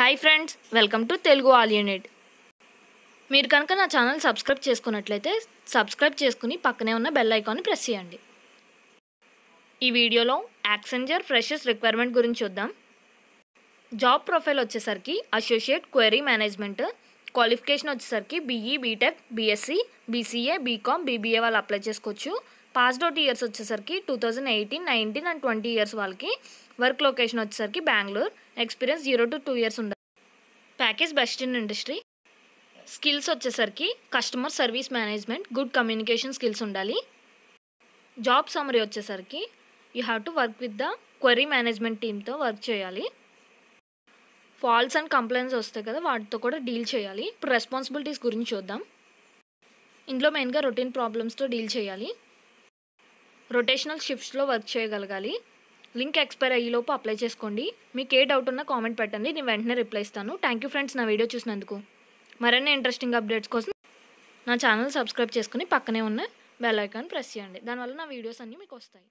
hi friends welcome to Telugu all unit మీరు కనుక నా ఛానల్ సబ్స్క్రైబ్ చేసుకున్నట్లయితే సబ్స్క్రైబ్ చేసుకుని పక్కనే ఉన్న బెల్ ఐకాన్ని ప్రెస్ చేయండి ఈ వీడియోలో యాక్సెంజర్ ఫ్రెషర్స్ రిక్వైర్మెంట్ గురించి చూద్దాం జాబ్ ప్రొఫైల్ వచ్చేసరికి అసోసియేట్ క్వైరీ మేనేజ్మెంట్ క్వాలిఫికేషన్ వచ్చేసరికి BE BTech BSc BCA BCom BBA వాళ్ళు అప్లై చేసుకోవచ్చు పాస్డ్ అవుట్ ఇయర్స్ వచ్చేసరికి two thousand eighteen nineteen and twenty years వాళ్ళకి వర్క్ లొకేషన్ వచ్చేసరికి Bengaluru experience zero to two years ఉండాలి package best in industry skills వచ్చేసరికి customer service management good communication skills ఉండాలి job summary వచ్చేసరికి you have to work with the query management టీమ్తో work చేయాలి falls and complaints వస్తాయి కదా వాటితో కూడా డీల్ చేయాలి ఇప్పుడు రెస్పాన్సిబిలిటీస్ గురించి చూద్దాం ఇందులో మెయిన్గా రొటీన్ ప్రాబ్లమ్స్తో డీల్ చేయాలి రొటేషనల్ షిఫ్ట్స్లో వర్క్ చేయగలగాలి లింక్ ఎక్స్పైర్ అయ్యేలోపు అప్లై చేసుకోండి మీకు ఏ డౌట్ ఉన్నా కామెంట్ పెట్టండి నేను వెంటనే రిప్లై ఇస్తాను థ్యాంక్ యూ ఫ్రెండ్స్ నా వీడియో చూసినందుకు మరిన్ని ఇంట్రెస్టింగ్ అప్డేట్స్ కోసం నా ఛానల్ సబ్స్క్రైబ్ చేసుకుని పక్కనే ఉన్న బెల్ ఐకాన్ ప్రెస్ చేయండి దానివల్ల నా వీడియోస్ అన్నీ మీకు వస్తాయి